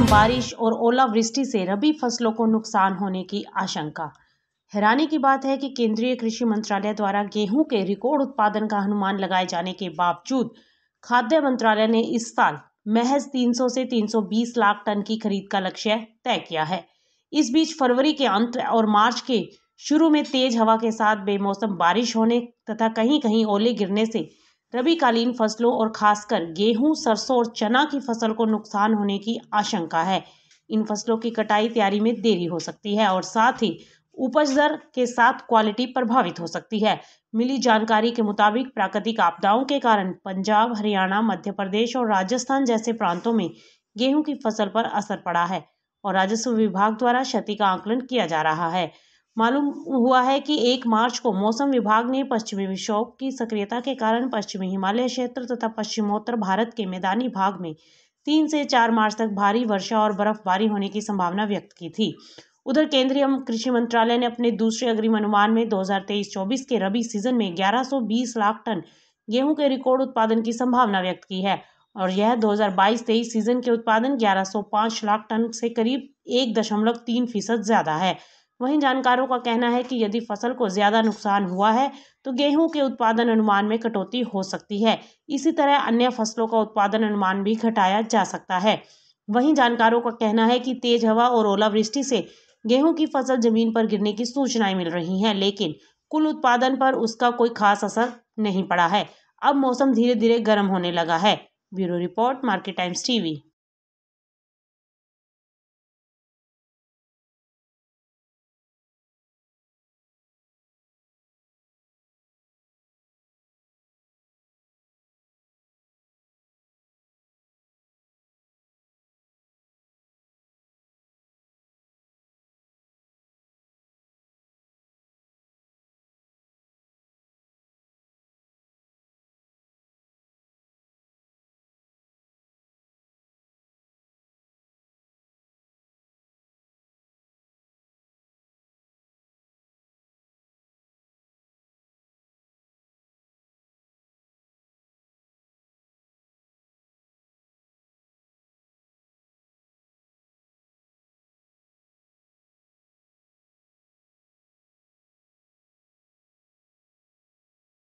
कम बारिश और ओलावृष्टि से रबी फसलों को नुकसान होने की आशंका हैरानी की बात है कि केंद्रीय कृषि मंत्रालय द्वारा गेहूं के रिकॉर्ड उत्पादन का अनुमान लगाए जाने के बावजूद खाद्य मंत्रालय ने इस साल महज 300 से 320 लाख टन की खरीद का लक्ष्य तय किया है इस बीच फरवरी के अंत और मार्च के शुरू में तेज हवा के साथ बेमौसम बारिश होने तथा कहीं कहीं ओले गिरने से रबीकालीन फसलों और खासकर गेहूं सरसों और चना की फसल को नुकसान होने की आशंका है इन फसलों की कटाई तैयारी में देरी हो सकती है और साथ ही उपज दर के साथ क्वालिटी प्रभावित हो सकती है मिली जानकारी के मुताबिक प्राकृतिक आपदाओं के कारण पंजाब हरियाणा मध्य प्रदेश और राजस्थान जैसे प्रांतों में गेहूं की फसल पर असर पड़ा है और राजस्व विभाग द्वारा क्षति का आकलन किया जा रहा है मालूम हुआ है कि एक मार्च को मौसम विभाग ने पश्चिमी विक्षोभ की सक्रियता के कारण पश्चिमी हिमालय क्षेत्र तथा पश्चिमोत्तर भारत के मैदानी भाग में तीन से चार मार्च तक भारी वर्षा और बर्फबारी होने की संभावना व्यक्त की थी उधर केंद्रीय कृषि मंत्रालय ने अपने दूसरे अग्रिम अनुमान में 2023-24 के रबी सीजन में 1120 लाख टन गेहूं के रिकॉर्ड उत्पादन की संभावना व्यक्त की है और यह 2022-23 सीजन के उत्पादन 1105 लाख टन से करीब एक दशमलव तीन फीसद ज्यादा है वहीं जानकारों का कहना है कि यदि फसल को ज़्यादा नुकसान हुआ है तो गेहूं के उत्पादन अनुमान में कटौती हो सकती है इसी तरह अन्य फसलों का उत्पादन अनुमान भी घटाया जा सकता है वहीं जानकारों का कहना है कि तेज हवा और ओलावृष्टि से गेहूं की फसल जमीन पर गिरने की सूचनाएं मिल रही हैं लेकिन कुल उत्पादन पर उसका कोई खास असर नहीं पड़ा है अब मौसम धीरे धीरे गर्म होने लगा है bureau report Market Times TV